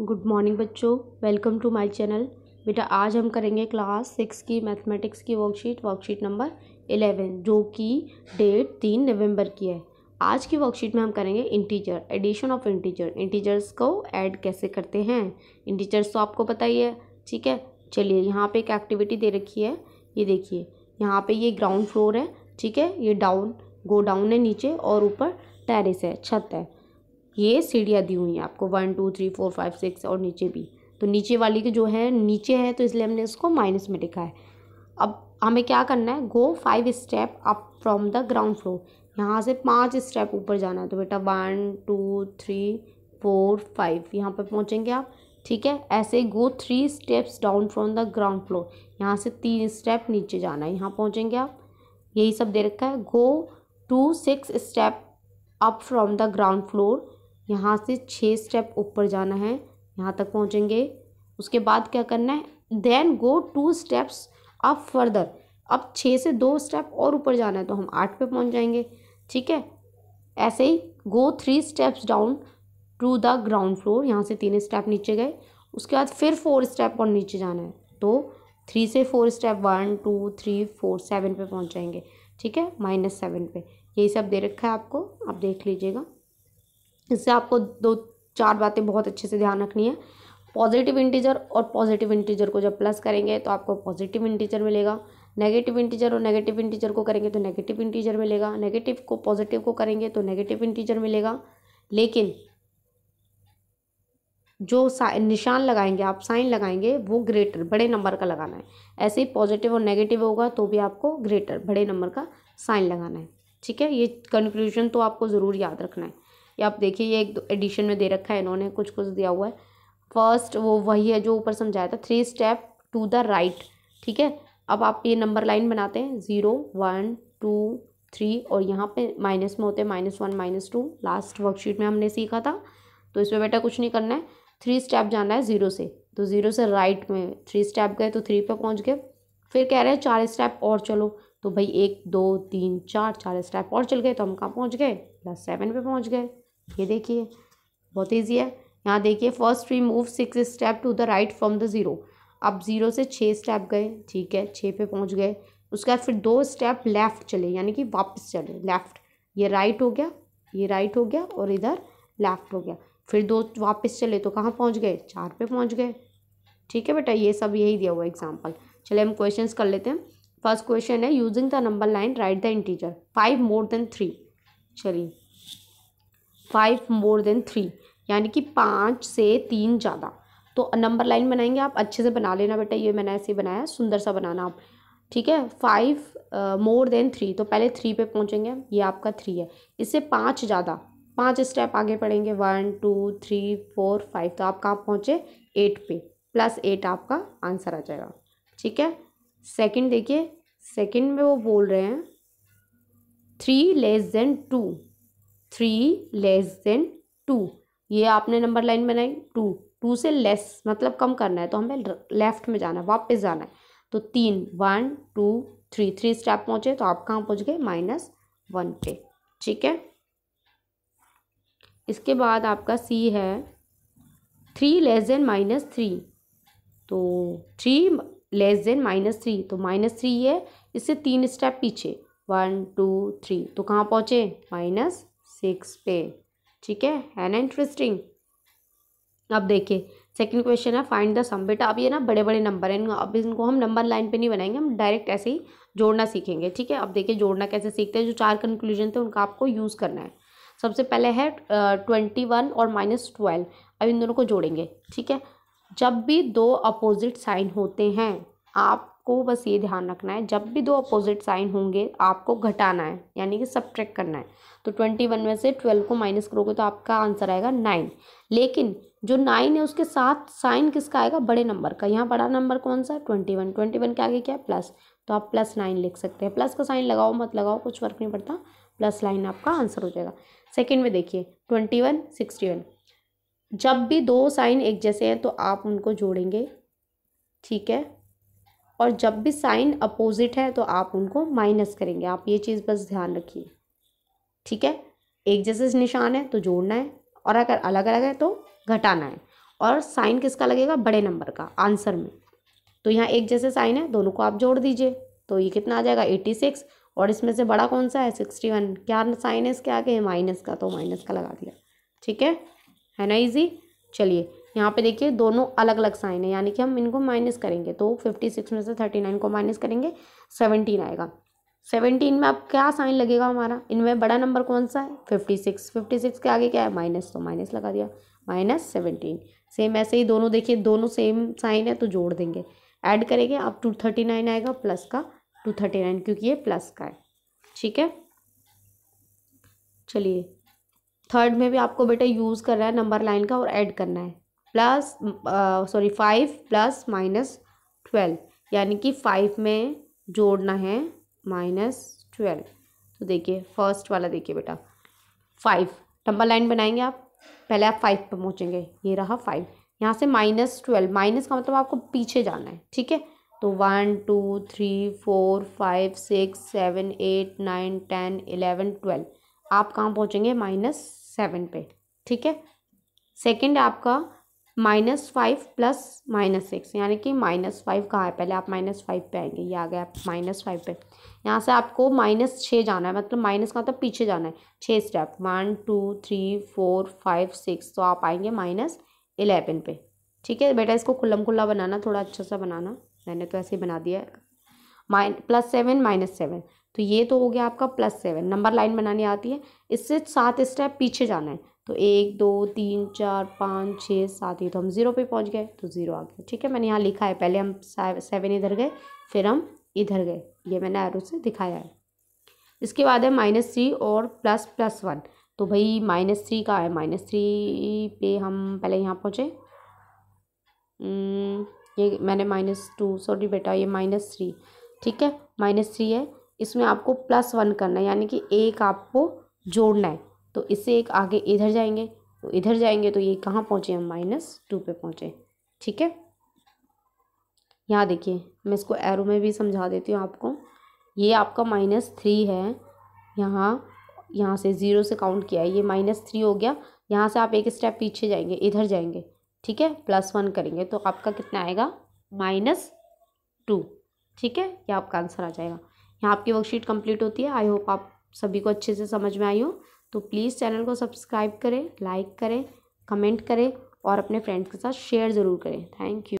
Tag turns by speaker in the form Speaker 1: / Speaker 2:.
Speaker 1: good morning बच्चों welcome to my channel बेटा आज हम करेंगे क्लास सिक्स की मैथमेटिक्स की वर्कशीट वर्कशीट नंबर एलेवन जो कि डेट तीन नवंबर की है आज की वर्कशीट में हम करेंगे integer addition of integer integers को ऐड कैसे करते हैं इंटीजर्स तो आपको पता ही है ठीक है चलिए यहाँ पर एक एक्टिविटी दे रखी है ये देखिए यहाँ पर ये ग्राउंड फ्लोर है ठीक है ये डाउन गो डाउन है नीचे और ऊपर टेरिस है छत है ये सीढ़ियाँ दी हुई हैं आपको one two three four five six और नीचे भी तो नीचे वाली के जो है नीचे है तो इसलिए हमने इसको माइनस में लिखा है अब हमें क्या करना है go five step up from the ground floor यहाँ से पाँच स्टेप ऊपर जाना है तो बेटा one two three four five यहाँ पर पहुँचेंगे आप ठीक है ऐसे go three steps down from the ground floor यहाँ से तीन स्टेप नीचे जाना है यहाँ पहुँचेंगे आप यही सब दे रखा है go to six step up from the ground floor यहाँ से छः स्टेप ऊपर जाना है यहाँ तक पहुँचेंगे उसके बाद क्या करना है then go two steps up further अब छः से दो स्टेप और ऊपर जाना है तो हम आठ पे पहुँच जाएंगे ठीक है ऐसे ही go three steps down to the ground floor यहाँ से तीन स्टेप नीचे गए उसके बाद फिर फोर स्टेप और नीचे जाना है तो थ्री से four step one two three four seven पे पहुँच जाएंगे ठीक है माइनस सेवन पे यही सब दे रखा है आपको आप देख लीजिएगा इससे आपको दो चार बातें बहुत अच्छे से ध्यान रखनी है पॉजिटिव इंटीजर और पॉजिटिव इंटीजर को जब प्लस करेंगे तो आपको पॉजिटिव इंटीजर मिलेगा नेगेटिव इंटीजर और नेगेटिव इंटीजर को करेंगे तो नेगेटिव इंटीजर मिलेगा नेगेटिव को पॉजिटिव को करेंगे तो नेगेटिव इंटीजर मिलेगा लेकिन जो निशान लगाएंगे आप साइन लगाएंगे वो ग्रेटर बड़े नंबर का लगाना है ऐसे ही पॉजिटिव और नेगेटिव होगा तो भी आपको ग्रेटर बड़े नंबर का साइन लगाना है ठीक है ये कंक्लूजन तो आपको ज़रूर याद रखना है ये आप देखिए ये एक एडिशन में दे रखा है इन्होंने कुछ कुछ दिया हुआ है फर्स्ट वो वही है जो ऊपर समझाया था three step to the right ठीक है अब आप ये नंबर लाइन बनाते हैं ज़ीरो वन टू थ्री और यहाँ पे माइनस में होते हैं minus one minus two last worksheet में हमने सीखा था तो इसमें बेटा कुछ नहीं करना है थ्री स्टेप जाना है ज़ीरो से तो ज़ीरो से राइट में थ्री स्टेप गए तो थ्री पे पहुँच गए फिर कह रहे हैं चार स्टेप और चलो तो भाई एक दो तीन चार चार स्टेप और चल गए तो हम कहाँ पहुँच गए प्लस सेवन पे पहुँच गए ये देखिए बहुत ईजी है यहाँ देखिए first we move six step to the right from the zero अब ज़ीरो से छः स्टेप गए ठीक है छः पे पहुँच गए उसके बाद फिर दो स्टेप लेफ़्ट चले यानी कि वापस चले लेफ़्ट ये राइट हो गया ये राइट हो गया और इधर लेफ़्ट हो गया फिर दो वापस चले तो कहाँ पहुँच गए चार पे पहुँच गए ठीक है बेटा ये सब यही दिया हुआ एग्जाम्पल चले हम क्वेश्चन कर लेते हैं फर्स्ट क्वेश्चन है using the number line write the integer five more than three चलिए फाइव मोर देन थ्री यानी कि पाँच से तीन ज़्यादा तो नंबर लाइन बनाएंगे आप अच्छे से बना लेना बेटा ये मैंने ऐसे बनाया सुंदर सा बनाना आप ठीक है फाइव मोर देन थ्री तो पहले थ्री पे पहुँचेंगे ये आपका थ्री है इससे पाँच ज़्यादा पाँच स्टेप आगे पढ़ेंगे one two three four five तो आप कहाँ पहुँचे एट पे प्लस एट आपका आंसर आ जाएगा ठीक है सेकंड देखिए सेकंड में वो बोल रहे हैं three less than two three less than two ये आपने नंबर लाइन बनाई टू टू से लेस मतलब कम करना है तो हमें लेफ्ट में जाना है वापस जाना है तो तीन one two three three step पहुँचे तो आप कहाँ पहुँच गए माइनस वन पे ठीक है इसके बाद आपका सी है three less than minus three तो three less than minus three तो माइनस थ्री है इससे तीन स्टेप पीछे वन टू थ्री तो कहाँ पहुँचे माइनस सिक्स पे ठीक है है ना इंटरेस्टिंग अब देखिए सेकंड क्वेश्चन है फाइंड द सम बेटा अब ये ना बड़े बड़े नंबर हैं अब इनको हम नंबर लाइन पे नहीं बनाएंगे हम डायरेक्ट ऐसे ही जोड़ना सीखेंगे ठीक है अब देखिए जोड़ना कैसे सीखते हैं जो चार कंक्लूजन थे उनका आपको यूज़ करना है सबसे पहले है ट्वेंटी वन और माइनस ट्वेल्व अब इन दोनों को जोड़ेंगे ठीक है जब भी दो अपोजिट साइन होते हैं आप आपको बस ये ध्यान रखना है जब भी दो अपोजिट साइन होंगे आपको घटाना है यानी कि सब करना है तो ट्वेंटी वन में से ट्वेल्व को माइनस करोगे तो आपका आंसर आएगा नाइन लेकिन जो नाइन है उसके साथ साइन किसका आएगा बड़े नंबर का यहाँ बड़ा नंबर कौन सा है ट्वेंटी वन ट्वेंटी वन के आगे क्या है प्लस तो आप प्लस नाइन लिख सकते हैं प्लस का साइन लगाओ मत लगाओ कुछ फ़र्क नहीं पड़ता प्लस लाइन आपका आंसर हो जाएगा सेकेंड में देखिए ट्वेंटी वन सिक्सटी वन जब भी दो साइन एक जैसे हैं तो आप उनको जोड़ेंगे ठीक है और जब भी साइन अपोजिट है तो आप उनको माइनस करेंगे आप ये चीज़ बस ध्यान रखिए ठीक है एक जैसे निशान है तो जोड़ना है और अगर अलग अलग है तो घटाना है और साइन किसका लगेगा बड़े नंबर का आंसर में तो यहाँ एक जैसे साइन है दोनों को आप जोड़ दीजिए तो ये कितना आ जाएगा एट्टी सिक्स और इसमें से बड़ा कौन सा है सिक्सटी वन क्या साइन है इसके आगे माइनस का तो माइनस का लगा दिया ठीक है है ना इजी चलिए यहाँ पे देखिए दोनों अलग अलग साइन है यानी कि हम इनको माइनस करेंगे तो फिफ्टी सिक्स में से थर्टी नाइन को माइनस करेंगे सेवनटीन आएगा सेवनटीन में आप क्या साइन लगेगा हमारा इनमें बड़ा नंबर कौन सा है फिफ्टी सिक्स फिफ्टी सिक्स के आगे क्या है माइनस तो माइनस लगा दिया माइनस सेवनटीन सेम ऐसे ही दोनों देखिए दोनों सेम साइन है तो जोड़ देंगे ऐड करेंगे अब टू थर्टी नाइन आएगा प्लस का टू थर्टी नाइन क्योंकि ये प्लस का है ठीक है चलिए थर्ड में भी आपको बेटा यूज़ कर रहा है नंबर लाइन का और ऐड करना है plus sorry five plus minus twelve यानी कि फाइव में जोड़ना है माइनस ट्वेल्व तो देखिए फर्स्ट वाला देखिए बेटा फाइव टम्बल लाइन बनाएंगे आप पहले आप फाइव पर पहुँचेंगे ये रहा फाइव यहाँ से माइनस ट्वेल्व माइनस का मतलब आपको पीछे जाना है ठीक है तो one two three four five six seven eight nine ten eleven twelve आप कहाँ पहुँचेंगे माइनस सेवन पे ठीक है सेकेंड आपका minus five plus minus six यानी कि माइनस फाइव कहाँ है पहले आप माइनस फाइव पर आएंगे ये आ गया आप माइनस फाइव पर यहाँ से आपको माइनस छः जाना है मतलब माइनस का मतलब पीछे जाना है छः step one two three four five six तो आप आएंगे माइनस इलेवन पे ठीक है बेटा इसको खुल्लम खुल्ला बनाना थोड़ा अच्छा सा बनाना मैंने तो ऐसे ही बना दिया है minus plus seven minus seven तो ये तो हो गया आपका प्लस सेवन नंबर लाइन बनानी आती है इससे सात स्टेप पीछे जाना है तो एक दो तीन चार पाँच छः सात ये तो हम ज़ीरो पे पहुंच गए तो ज़ीरो आ गया ठीक है मैंने यहाँ लिखा है पहले हम सेवन इधर गए फिर हम इधर गए ये मैंने एरो से दिखाया है इसके बाद है माइनस थ्री और प्लस प्लस वन तो भाई माइनस थ्री का है माइनस थ्री पे हम पहले यहाँ पहुँचे हम्म, ये मैंने माइनस टू सॉरी बेटा ये माइनस थ्री ठीक है माइनस थ्री है इसमें आपको प्लस वन करना है यानी कि एक आपको जोड़ना है तो इससे एक आगे इधर जाएंगे तो इधर जाएंगे तो ये कहाँ पहुँचे हम माइनस टू पर पहुँचे ठीक है यहाँ देखिए मैं इसको एरो में भी समझा देती हूँ आपको ये आपका माइनस थ्री है यहाँ यहाँ से ज़ीरो से काउंट किया है ये माइनस थ्री हो गया यहाँ से आप एक स्टेप पीछे जाएंगे इधर जाएंगे ठीक है प्लस वन करेंगे तो आपका कितना आएगा माइनस टू ठीक है ये आपका आंसर आ जाएगा यहाँ आपकी वर्कशीट कंप्लीट होती है आई होप आप सभी को अच्छे से समझ में आई हो तो प्लीज़ चैनल को सब्सक्राइब करें लाइक करें कमेंट करें और अपने फ्रेंड्स के साथ शेयर ज़रूर करें थैंक यू